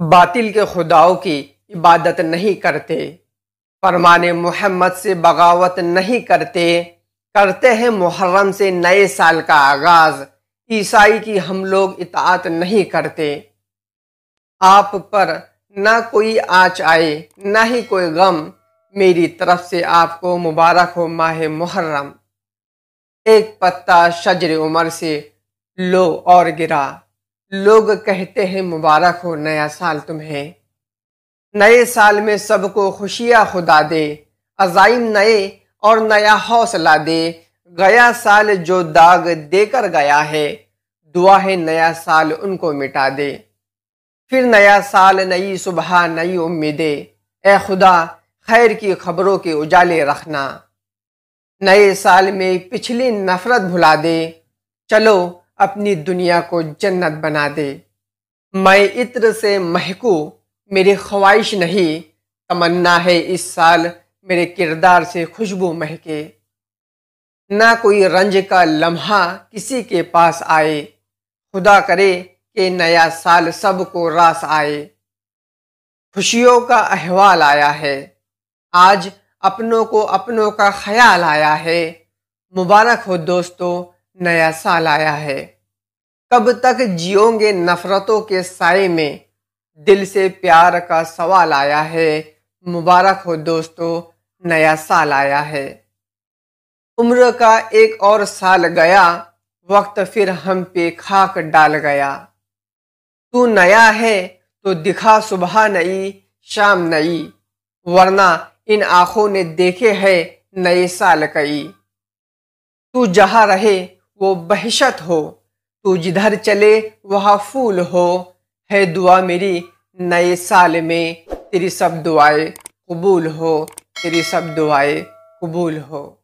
बातिल के खुदाओं की इबादत नहीं करते फरमान मोहम्मद से बगावत नहीं करते करते हैं मुहर्रम से नए साल का आगाज़ ईसाई की हम लोग इतात नहीं करते आप पर ना कोई आँच आए ना ही कोई गम मेरी तरफ से आपको मुबारक हो माह मुहर्रम एक पत्ता शजर उमर से लो और गिरा लोग कहते हैं मुबारक हो नया साल तुम्हें नए साल में सबको खुशियाँ खुदा दे अजाइम नए और नया हौसला दे गया साल जो दाग देकर गया है दुआ है नया साल उनको मिटा दे फिर नया साल नई सुबह नई उम्मीदें ए खुदा खैर की खबरों के उजाले रखना नए साल में पिछली नफरत भुला दे चलो अपनी दुनिया को जन्नत बना दे मैं इत्र से महकू मेरी ख्वाहिश नहीं तमन्ना है इस साल मेरे किरदार से खुशबू महके ना कोई रंज का लम्हा किसी के पास आए खुदा करे कि नया साल सबको रास आए खुशियों का अहवाल आया है आज अपनों को अपनों का ख्याल आया है मुबारक हो दोस्तों नया साल आया है कब तक जियोगे नफरतों के साय में दिल से प्यार का सवाल आया है मुबारक हो दोस्तों नया साल आया है उम्र का एक और साल गया वक्त फिर हम पे खाक डाल गया तू नया है तो दिखा सुबह नई शाम नई वरना इन आँखों ने देखे है नए साल कई तू जहाँ रहे वो बहशत हो तू जिधर चले वहाँ फूल हो है दुआ मेरी नए साल में तेरी सब दुआएं कबूल हो तेरी सब दुआएं कबूल हो